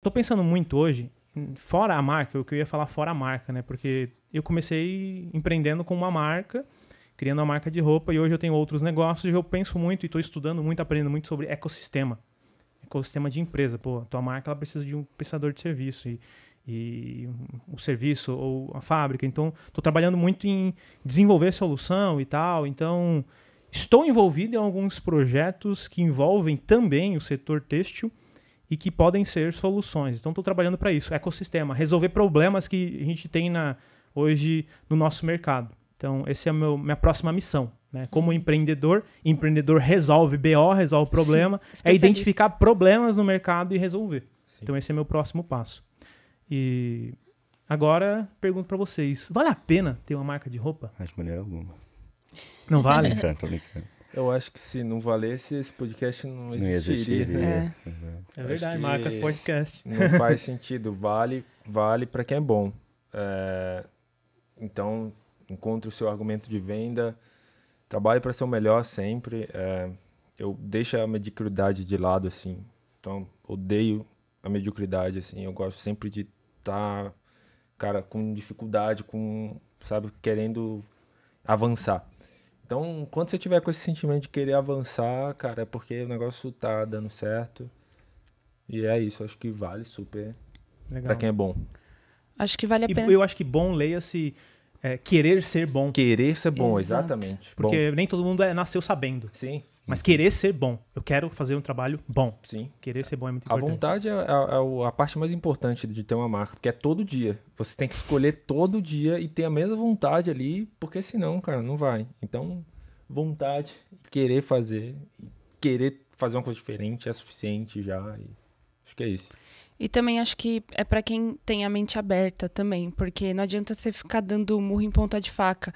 Tô pensando muito hoje, fora a marca, o que eu ia falar fora a marca, né? Porque eu comecei empreendendo com uma marca, criando uma marca de roupa, e hoje eu tenho outros negócios, e eu penso muito e estou estudando muito, aprendendo muito sobre ecossistema. Ecossistema de empresa. Pô, tua marca ela precisa de um prestador de serviço. E, e o serviço ou a fábrica. Então, estou trabalhando muito em desenvolver solução e tal. Então, estou envolvido em alguns projetos que envolvem também o setor têxtil e que podem ser soluções. Então, estou trabalhando para isso, ecossistema, resolver problemas que a gente tem na, hoje no nosso mercado. Então, essa é a meu, minha próxima missão. Né? Como empreendedor, empreendedor resolve BO, resolve problema, Sim, é identificar problemas no mercado e resolver. Sim. Então, esse é meu próximo passo. E agora, pergunto para vocês: vale a pena ter uma marca de roupa? De maneira alguma. Não vale? Tô brincando, tô brincando. Eu acho que se não valesse, esse podcast não existiria. Não existiria. Né? É. é. é verdade, Marcas Podcast. Não faz sentido. Vale, vale para quem é bom. É, então, encontre o seu argumento de venda, trabalhe para ser o melhor sempre. É, eu deixo a mediocridade de lado, assim. Então, odeio a mediocridade, assim. Eu gosto sempre de estar, tá, cara, com dificuldade, com, sabe, querendo avançar. Então, quando você tiver com esse sentimento de querer avançar, cara, é porque o negócio tá dando certo. E é isso, acho que vale super Legal. pra quem é bom. Acho que vale a e pena. Eu acho que bom leia-se é, querer ser bom. Querer ser bom, Exato. exatamente. Porque bom. nem todo mundo é, nasceu sabendo. Sim. Mas querer ser bom. Eu quero fazer um trabalho bom. Sim. Querer ser bom é muito importante. A vontade é a, é, é a, parte mais importante de ter uma marca, porque é todo dia. Você tem que escolher todo dia e ter a mesma vontade ali, porque senão, cara, não vai. Então, vontade, querer fazer, querer fazer uma coisa diferente é suficiente já. acho que é isso. E também acho que é para quem tem a mente aberta também, porque não adianta você ficar dando murro em ponta de faca.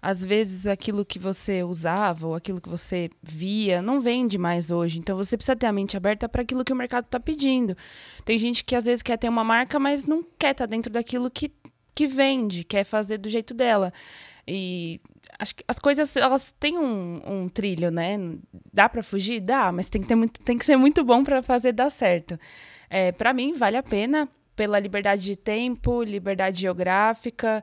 Às vezes aquilo que você usava ou aquilo que você via não vende mais hoje. Então você precisa ter a mente aberta para aquilo que o mercado está pedindo. Tem gente que às vezes quer ter uma marca, mas não quer estar tá dentro daquilo que, que vende, quer fazer do jeito dela. E acho que as coisas elas têm um, um trilho, né? Dá para fugir, dá, mas tem que ter muito, tem que ser muito bom para fazer dar certo. É, para mim vale a pena pela liberdade de tempo, liberdade geográfica,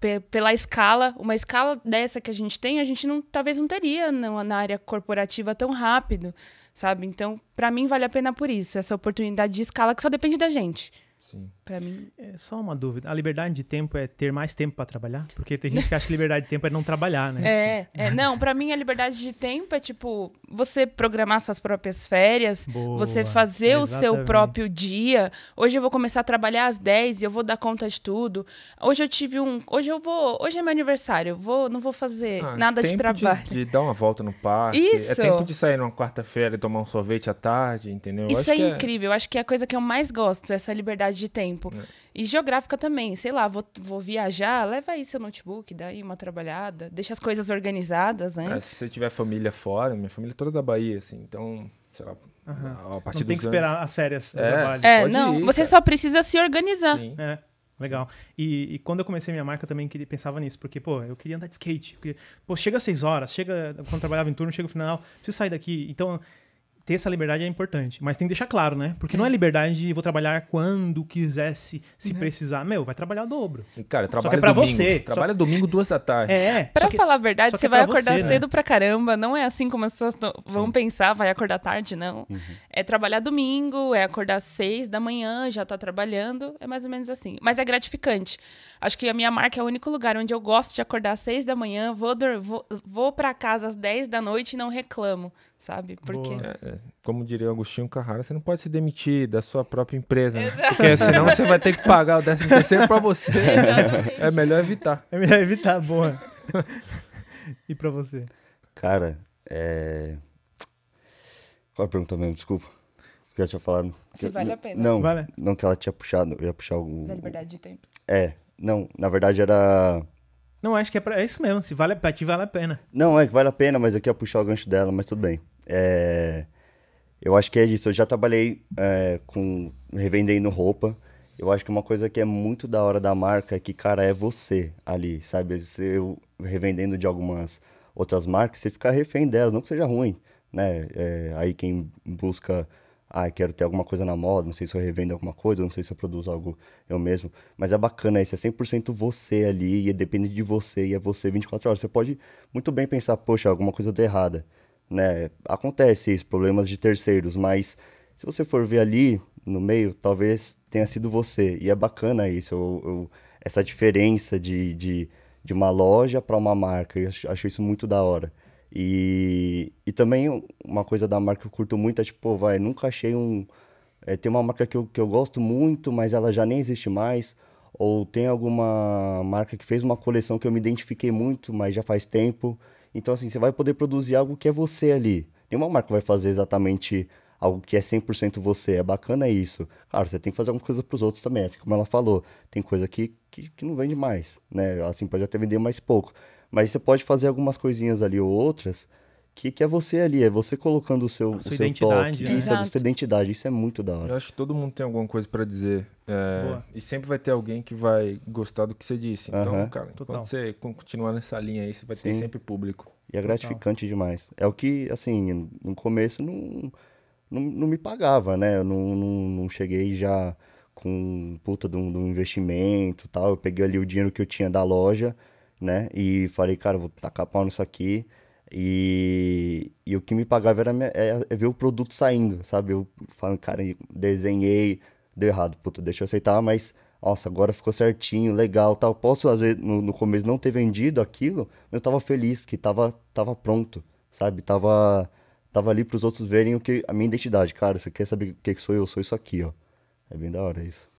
pe pela escala, uma escala dessa que a gente tem, a gente não, talvez não teria na, na área corporativa tão rápido, sabe? Então, para mim vale a pena por isso, essa oportunidade de escala que só depende da gente. Sim. Para mim. É só uma dúvida. A liberdade de tempo é ter mais tempo para trabalhar? Porque tem gente que acha que liberdade de tempo é não trabalhar, né? É, é não, para mim a liberdade de tempo é tipo você programar suas próprias férias, Boa, você fazer exatamente. o seu próprio dia. Hoje eu vou começar a trabalhar às 10 e eu vou dar conta de tudo. Hoje eu tive um, hoje eu vou, hoje é meu aniversário, eu vou, não vou fazer ah, nada de trabalho. De, de dar uma volta no parque. É Isso. É tempo de sair numa quarta-feira e tomar um sorvete à tarde, entendeu? Isso é, é incrível. Eu acho que é a coisa que eu mais gosto, essa liberdade de tempo tempo. É. E geográfica também, sei lá, vou, vou viajar, leva aí seu notebook, daí uma trabalhada, deixa as coisas organizadas né? se você tiver família fora, minha família é toda da Bahia, assim, então, sei lá, uhum. a partir Não tem que anos... esperar as férias é, trabalho. É, não, ir, você cara. só precisa se organizar. Sim. É. Legal. E, e, quando eu comecei minha marca também queria, pensava nisso, porque, pô, eu queria andar de skate. Queria, pô, chega às 6 horas, chega. Quando trabalhava em turno, chega no final, preciso sair daqui. Então, ter essa liberdade é importante. Mas tem que deixar claro, né? Porque é. não é liberdade de vou trabalhar quando quisesse, se né? precisar. Meu, vai trabalhar o dobro. E, cara, trabalha só que é pra domingo. você. Trabalha só... domingo, duas da tarde. É. Pra que, falar a verdade, você é vai acordar você, né? cedo né? pra caramba. Não é assim como as pessoas vão pensar, vai acordar tarde, não. Uhum. É trabalhar domingo, é acordar às seis da manhã, já tá trabalhando. É mais ou menos assim. Mas é gratificante. Acho que a minha marca é o único lugar onde eu gosto de acordar às seis da manhã, vou, vou, vou pra casa às dez da noite e não reclamo sabe? Porque. É, é. como diria Agostinho Carrara, você não pode se demitir da sua própria empresa, né? Porque senão você vai ter que pagar o décimo terceiro para você. Exatamente. É melhor evitar. É melhor evitar, boa. e para você? Cara, é. Qual a pergunta mesmo? Desculpa. Porque eu tinha falado. Se vale a pena. Não, vale. não que ela tinha puxado. Eu ia puxar algum. Da liberdade de tempo. É. Não, na verdade era. Não, acho que é, é isso mesmo. Se vale a... pena ti, vale a pena. Não, é que vale a pena, mas eu ia puxar o gancho dela, mas tudo bem. É, eu acho que é isso. Eu já trabalhei é, com revendendo roupa. Eu acho que uma coisa que é muito da hora da marca é que, cara, é você ali, sabe? se Eu revendendo de algumas outras marcas, você fica refém delas, não que seja ruim, né? É, aí quem busca, ah, quero ter alguma coisa na moda, não sei se eu revendo alguma coisa, não sei se eu produzo algo eu mesmo, mas é bacana isso, é 100% você ali e é depende de você e é você 24 horas. Você pode muito bem pensar, poxa, alguma coisa deu errada né? Acontece isso, problemas de terceiros, mas se você for ver ali no meio, talvez tenha sido você. E é bacana isso, eu, eu, essa diferença de, de, de uma loja para uma marca. Eu acho, acho, isso muito da hora. E, e também uma coisa da marca que eu curto muito é tipo, vai, nunca achei um. É, tem uma marca que eu, que eu gosto muito, mas ela já nem existe mais. Ou tem alguma marca que fez uma coleção que eu me identifiquei muito, mas já faz tempo. Então, assim, você vai poder produzir algo que é você ali. Nenhuma marca vai fazer exatamente algo que é 100% você. É bacana isso. Claro, você tem que fazer alguma coisa para os outros também. Assim como ela falou, tem coisa que, que, que, não vende mais, né? Assim, pode até vender mais pouco. Mas você pode fazer algumas coisinhas ali ou outras que, que é você ali, é você colocando o seu, o seu identidade, toque, né? isso, a sua identidade, isso é muito da hora. Eu acho que todo mundo tem alguma coisa para dizer é, e sempre vai ter alguém que vai gostar do que você disse. Então, uh -huh. cara, Total. quando você continuar nessa linha aí, você vai Sim. ter sempre público. E é Total. gratificante demais. É o que, assim, no começo não, não, não me pagava, né? Eu não, não, não cheguei já com puta de um, de um investimento tal. Eu peguei ali o dinheiro que eu tinha da loja, né? E falei, cara, vou tacar pau nisso aqui e, e o que me pagava era, é, é ver o produto saindo, sabe? Eu falando, cara, desenhei, deu errado, puta, deixa eu aceitar, mas nossa, agora ficou certinho, legal, tal. Posso, às vezes, no, no, começo não ter vendido aquilo, mas eu tava feliz que tava, tava pronto, sabe? Tava, tava ali pros outros verem o que, a minha identidade. Cara, você quer saber o que, que sou eu sou isso aqui, ó. É bem da hora isso.